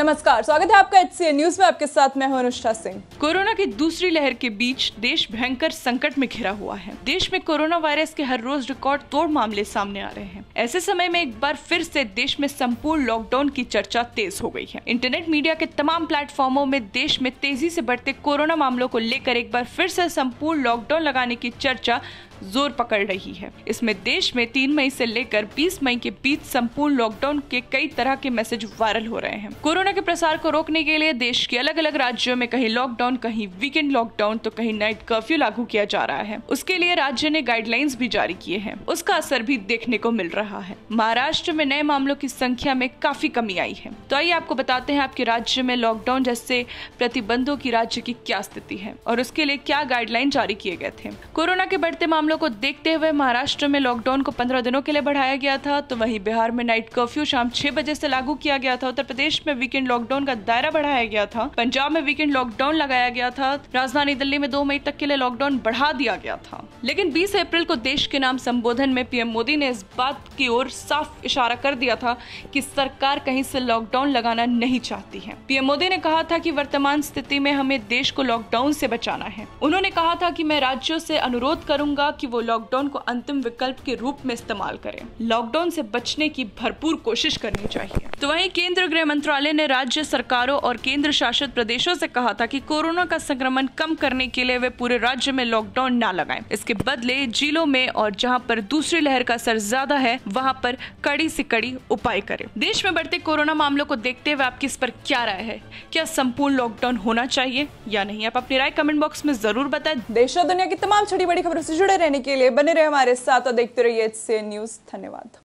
नमस्कार स्वागत है आपका एच न्यूज में आपके साथ मैं हूं अनुष्ठा सिंह कोरोना की दूसरी लहर के बीच देश भयंकर संकट में घिरा हुआ है देश में कोरोना वायरस के हर रोज रिकॉर्ड तोड़ मामले सामने आ रहे हैं ऐसे समय में एक बार फिर से देश में संपूर्ण लॉकडाउन की चर्चा तेज हो गई है इंटरनेट मीडिया के तमाम प्लेटफॉर्मो में देश में तेजी ऐसी बढ़ते कोरोना मामलों को लेकर एक बार फिर ऐसी संपूर्ण लॉकडाउन लगाने की चर्चा जोर पकड़ रही है इसमें देश में तीन मई से लेकर बीस मई के बीच संपूर्ण लॉकडाउन के कई तरह के मैसेज वायरल हो रहे हैं कोरोना के प्रसार को रोकने के लिए देश के अलग अलग राज्यों में कहीं लॉकडाउन कहीं वीकेंड लॉकडाउन तो कहीं नाइट कर्फ्यू लागू किया जा रहा है उसके लिए राज्य ने गाइडलाइंस भी जारी किए हैं उसका असर भी देखने को मिल रहा है महाराष्ट्र में नए मामलों की संख्या में काफी कमी आई है तो आइए आपको बताते हैं आपके राज्य में लॉकडाउन जैसे प्रतिबंधों की राज्य की क्या स्थिति है और उसके लिए क्या गाइडलाइन जारी किए गए थे कोरोना के बढ़ते मामले मामलों को देखते हुए महाराष्ट्र में लॉकडाउन को पंद्रह दिनों के लिए बढ़ाया गया था तो वहीं बिहार में नाइट कर्फ्यू शाम छह बजे से लागू किया गया था उत्तर प्रदेश में वीकेंड लॉकडाउन का दायरा बढ़ाया गया था पंजाब में वीकेंड लॉकडाउन लगाया गया था राजधानी दिल्ली में दो मई तक के लिए लॉकडाउन बढ़ा दिया गया था लेकिन बीस अप्रैल को देश के नाम संबोधन में पीएम मोदी ने इस बात की ओर साफ इशारा कर दिया था की सरकार कहीं से लॉकडाउन लगाना नहीं चाहती है पीएम मोदी ने कहा था की वर्तमान स्थिति में हमें देश को लॉकडाउन से बचाना है उन्होंने कहा था की मैं राज्यों से अनुरोध करूंगा कि वो लॉकडाउन को अंतिम विकल्प के रूप में इस्तेमाल करें लॉकडाउन से बचने की भरपूर कोशिश करनी चाहिए तो वहीं केंद्र गृह मंत्रालय ने राज्य सरकारों और केंद्र शासित प्रदेशों से कहा था कि कोरोना का संक्रमण कम करने के लिए वे पूरे राज्य में लॉकडाउन न लगाएं इसके बदले जिलों में और जहां पर दूसरी लहर का असर ज्यादा है वहां पर कड़ी से कड़ी उपाय करें देश में बढ़ते कोरोना मामलों को देखते हुए आपकी इस पर क्या राय है क्या संपूर्ण लॉकडाउन होना चाहिए या नहीं आप अपनी राय कमेंट बॉक्स में जरूर बताए देश और दुनिया की तमाम छोटी बड़ी खबरों से जुड़े रहे रहने के लिए बने रहे हमारे साथ और देखते रहिए एच न्यूज धन्यवाद